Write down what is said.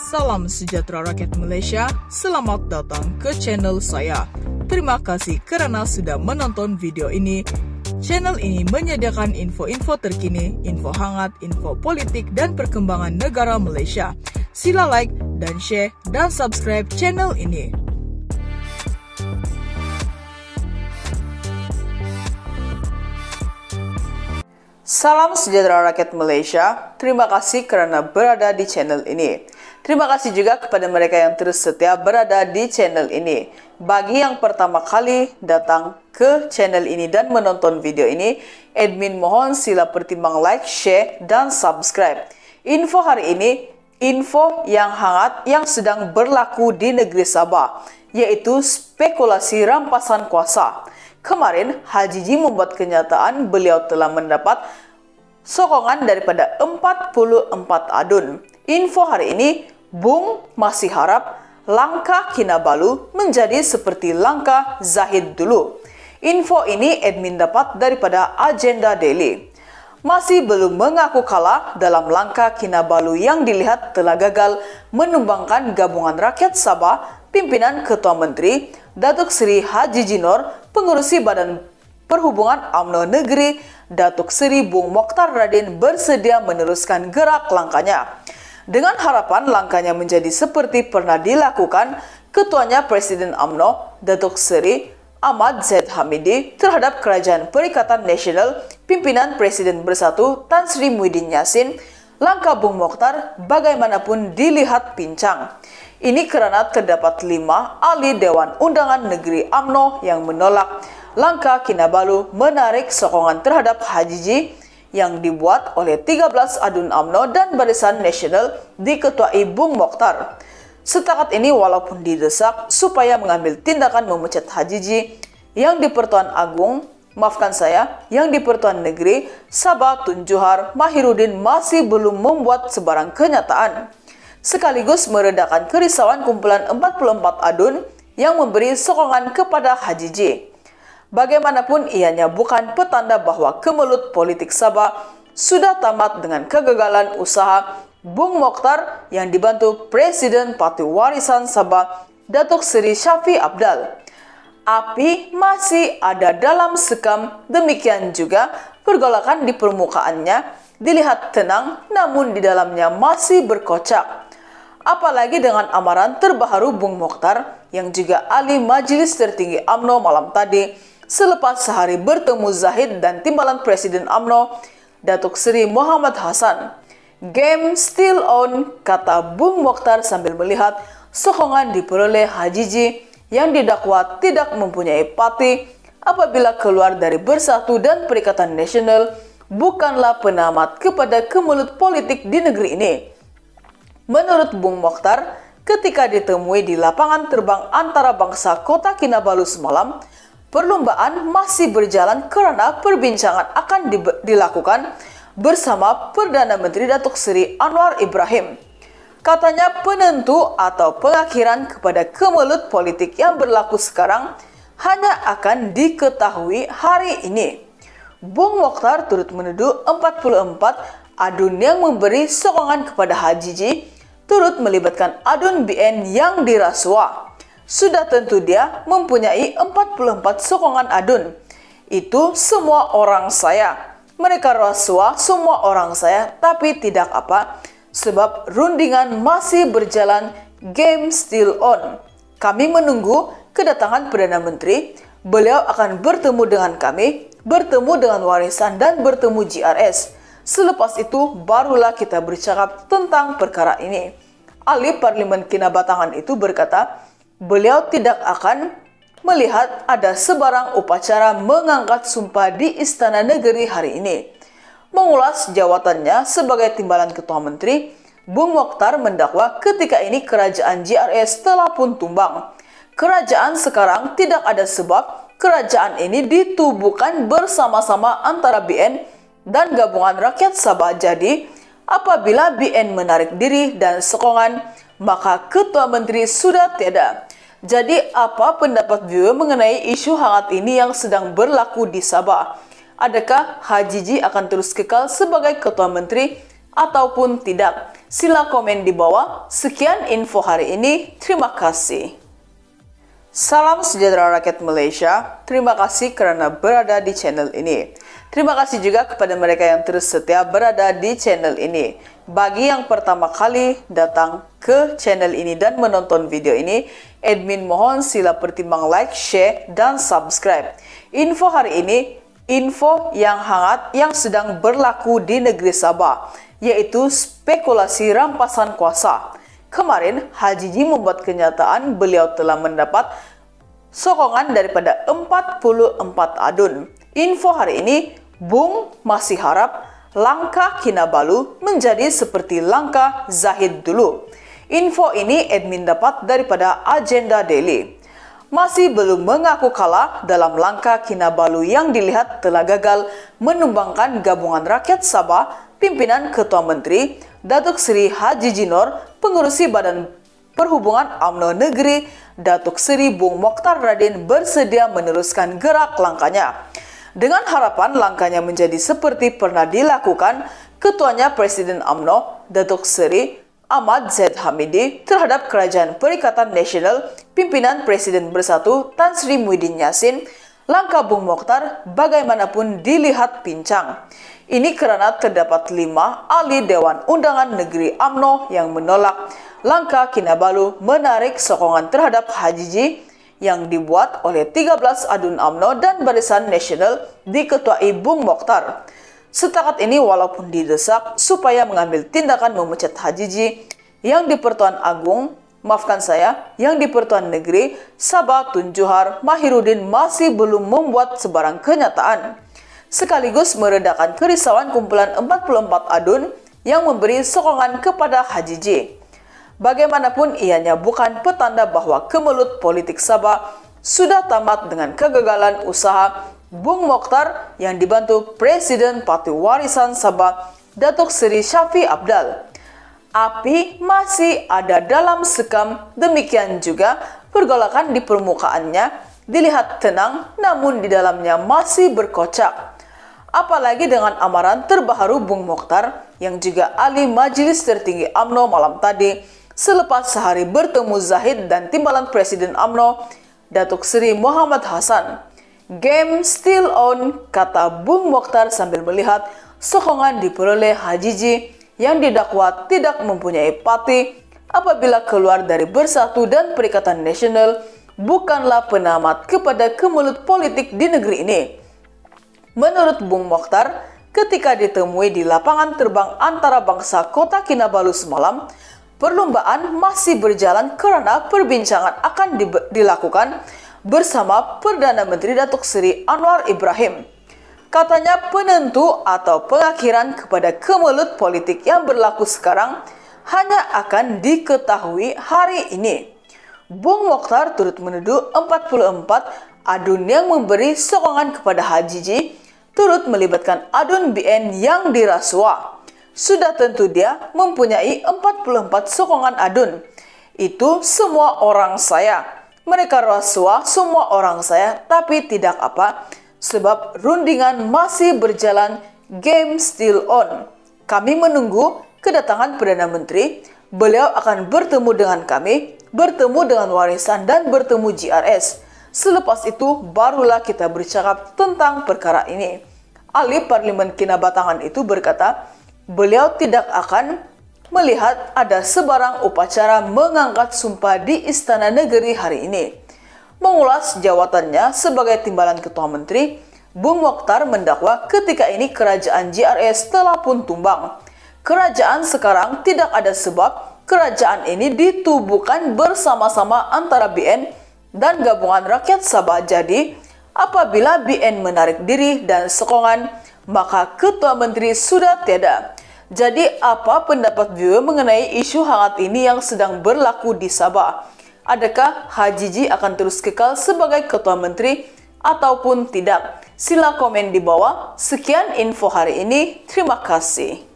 Salam sejahtera rakyat Malaysia, selamat datang ke channel saya. Terima kasih karena sudah menonton video ini. Channel ini menyediakan info-info terkini, info hangat, info politik, dan perkembangan negara Malaysia. Sila like dan share dan subscribe channel ini. Salam sejahtera rakyat Malaysia. Terima kasih karena berada di channel ini. Terima kasih juga kepada mereka yang terus setia berada di channel ini. Bagi yang pertama kali datang ke channel ini dan menonton video ini, admin mohon sila pertimbang like, share, dan subscribe. Info hari ini, info yang hangat yang sedang berlaku di negeri Sabah, yaitu spekulasi rampasan kuasa. Kemarin, Haji Ji membuat kenyataan beliau telah mendapat sokongan daripada 44 adun. Info hari ini Bung masih harap langkah Kinabalu menjadi seperti langkah Zahid dulu. Info ini admin dapat daripada Agenda Daily. Masih belum mengaku kalah dalam langkah Kinabalu yang dilihat telah gagal menumbangkan gabungan rakyat Sabah, pimpinan Ketua Menteri Datuk Seri Haji Jinor, pengurusi Badan Perhubungan AMNO Negeri, Datuk Seri Bung Mokhtar Radin bersedia meneruskan gerak langkahnya. Dengan harapan langkahnya menjadi seperti pernah dilakukan ketuanya Presiden AMNO, Datuk Seri Ahmad Zaid Hamidi terhadap Kerajaan Perikatan Nasional pimpinan Presiden Bersatu Tan Sri Muhyiddin Yassin, langkah Bung Mokhtar bagaimanapun dilihat pincang. Ini karena terdapat lima ahli Dewan Undangan Negeri AMNO yang menolak langkah Kinabalu menarik sokongan terhadap Haji yang dibuat oleh 13 adun AMNO dan Barisan Nasional diketuai Bung Mokhtar. Setakat ini walaupun didesak supaya mengambil tindakan memecat Hajiji yang di Pertuan Agung, maafkan saya, yang di Pertuan Negeri, Sabah Tunjuhar Mahirudin masih belum membuat sebarang kenyataan. Sekaligus meredakan kerisauan kumpulan 44 adun yang memberi sokongan kepada Hajiji. Bagaimanapun ianya bukan petanda bahwa kemelut politik Sabah sudah tamat dengan kegagalan usaha Bung Mokhtar yang dibantu Presiden Parti Warisan Sabah Datuk Seri Syafi Abdal. Api masih ada dalam sekam, demikian juga pergolakan di permukaannya dilihat tenang namun di dalamnya masih berkocak. Apalagi dengan amaran terbaru Bung Mokhtar yang juga ahli majelis tertinggi AMNO malam tadi Selepas sehari bertemu Zahid dan timbalan Presiden AMNO, Datuk Seri Muhammad Hasan. Game still on, kata Bung Mokhtar sambil melihat sokongan diperoleh Hajiji yang didakwa tidak mempunyai pati apabila keluar dari Bersatu dan Perikatan Nasional bukanlah penamat kepada kemelut politik di negeri ini. Menurut Bung Mokhtar, ketika ditemui di lapangan terbang antara bangsa kota Kinabalu semalam, Perlombaan masih berjalan karena perbincangan akan di dilakukan bersama Perdana Menteri Datuk Seri Anwar Ibrahim. Katanya penentu atau pengakhiran kepada kemelut politik yang berlaku sekarang hanya akan diketahui hari ini. Bung Mokhtar turut menuduh 44 adun yang memberi sokongan kepada Hajiji turut melibatkan adun BN yang dirasuah. Sudah tentu dia mempunyai 44 sokongan adun. Itu semua orang saya. Mereka rasuah semua orang saya, tapi tidak apa. Sebab rundingan masih berjalan, game still on. Kami menunggu kedatangan Perdana Menteri. Beliau akan bertemu dengan kami, bertemu dengan warisan, dan bertemu GRS. Selepas itu, barulah kita bercakap tentang perkara ini. Ahli Parlimen Kinabatangan itu berkata, beliau tidak akan melihat ada sebarang upacara mengangkat sumpah di Istana Negeri hari ini. Mengulas jawatannya sebagai timbalan Ketua Menteri, Bung Mokhtar mendakwa ketika ini kerajaan JRS telah pun tumbang. Kerajaan sekarang tidak ada sebab kerajaan ini ditubuhkan bersama-sama antara BN dan gabungan rakyat Sabah. Jadi, apabila BN menarik diri dan sekongan maka Ketua Menteri sudah tiada. Jadi apa pendapat view mengenai isu hangat ini yang sedang berlaku di Sabah? Adakah Hajiji akan terus kekal sebagai Ketua Menteri ataupun tidak? Sila komen di bawah. Sekian info hari ini. Terima kasih. Salam sejahtera rakyat Malaysia. Terima kasih karena berada di channel ini. Terima kasih juga kepada mereka yang terus setia berada di channel ini. Bagi yang pertama kali datang ke channel ini dan menonton video ini, admin mohon sila pertimbang like, share, dan subscribe. Info hari ini, info yang hangat yang sedang berlaku di negeri Sabah, yaitu spekulasi rampasan kuasa. Kemarin, Haji Ji membuat kenyataan beliau telah mendapat sokongan daripada 44 adun Info hari ini, Bung masih harap langkah Kinabalu menjadi seperti langkah Zahid dulu. Info ini admin dapat daripada Agenda Daily. Masih belum mengaku kalah dalam langkah Kinabalu yang dilihat telah gagal menumbangkan gabungan rakyat Sabah, pimpinan Ketua Menteri, Datuk Seri Haji Jinor, pengurusi Badan Perhubungan AMNO Negeri, Datuk Seri Bung Mokhtar Radin bersedia meneruskan gerak langkahnya. Dengan harapan langkahnya menjadi seperti pernah dilakukan ketuanya Presiden AMNO, Datuk Seri Ahmad Z. Hamidi terhadap Kerajaan Perikatan Nasional pimpinan Presiden Bersatu Tan Sri Muhyiddin Yassin, langkah Bung Mokhtar bagaimanapun dilihat pincang. Ini karena terdapat lima ahli Dewan Undangan Negeri AMNO yang menolak langkah Kinabalu menarik sokongan terhadap Haji yang dibuat oleh 13 adun AMNO dan Barisan Nasional diketuai Bung Mokhtar. Setakat ini walaupun didesak supaya mengambil tindakan memecat Hajiji yang di Pertuan Agung, maafkan saya, yang di Pertuan Negeri, Sabah Tunjuhar Mahirudin masih belum membuat sebarang kenyataan. Sekaligus meredakan kerisauan kumpulan 44 adun yang memberi sokongan kepada Hajiji. Bagaimanapun ianya bukan petanda bahwa kemelut politik Sabah sudah tamat dengan kegagalan usaha Bung Mokhtar yang dibantu Presiden Parti Warisan Sabah Datuk Seri Syafi Abdal. Api masih ada dalam sekam, demikian juga pergolakan di permukaannya dilihat tenang namun di dalamnya masih berkocak. Apalagi dengan amaran terbaru Bung Mokhtar yang juga ahli majelis tertinggi AMNO malam tadi Selepas sehari bertemu Zahid dan timbalan Presiden AMNO, Datuk Seri Muhammad Hasan. Game still on, kata Bung Mokhtar sambil melihat sokongan diperoleh Hajiji yang didakwa tidak mempunyai pati apabila keluar dari Bersatu dan Perikatan Nasional bukanlah penamat kepada kemelut politik di negeri ini. Menurut Bung Mokhtar, ketika ditemui di lapangan terbang antara bangsa kota Kinabalu semalam, Perlombaan masih berjalan karena perbincangan akan di dilakukan bersama Perdana Menteri Datuk Seri Anwar Ibrahim. Katanya penentu atau pengakhiran kepada kemelut politik yang berlaku sekarang hanya akan diketahui hari ini. Bung Mokhtar turut menuduh 44 adun yang memberi sokongan kepada Hajiji turut melibatkan adun BN yang dirasuah sudah tentu dia mempunyai 44 sokongan adun. Itu semua orang saya. Mereka rasuah semua orang saya, tapi tidak apa, sebab rundingan masih berjalan, game still on. Kami menunggu kedatangan Perdana Menteri, beliau akan bertemu dengan kami, bertemu dengan warisan, dan bertemu GRS. Selepas itu, barulah kita bercakap tentang perkara ini. Ahli Parlimen Kinabatangan itu berkata, beliau tidak akan melihat ada sebarang upacara mengangkat sumpah di Istana Negeri hari ini. Mengulas jawatannya sebagai timbalan Ketua Menteri, Bung Mokhtar mendakwa ketika ini kerajaan JRS telah pun tumbang. Kerajaan sekarang tidak ada sebab kerajaan ini ditubuhkan bersama-sama antara BN dan gabungan rakyat Sabah. Jadi, apabila BN menarik diri dan sekongan, maka ketua menteri sudah tiada. Jadi apa pendapat beliau mengenai isu hangat ini yang sedang berlaku di Sabah? Adakah Hajiji akan terus kekal sebagai ketua menteri ataupun tidak? Sila komen di bawah. Sekian info hari ini. Terima kasih.